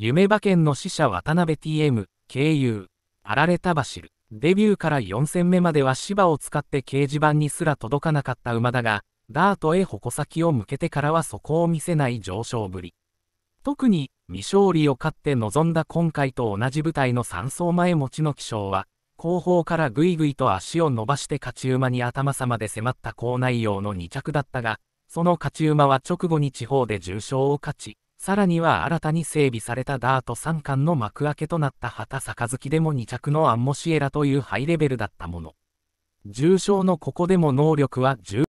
夢馬券の死者渡辺 TM、経由、あられた走る。デビューから4戦目までは芝を使って掲示板にすら届かなかった馬だが、ダートへ矛先を向けてからはそこを見せない上昇ぶり。特に、未勝利を勝って臨んだ今回と同じ舞台の3走前持ちの気象は、後方からぐいぐいと足を伸ばして勝ち馬に頭差まで迫った高内容の2着だったが、その勝ち馬は直後に地方で重傷を勝ち、さらには新たに整備されたダート3冠の幕開けとなった畑杯でも2着のアンモシエラというハイレベルだったもの。重症のここでも能力は十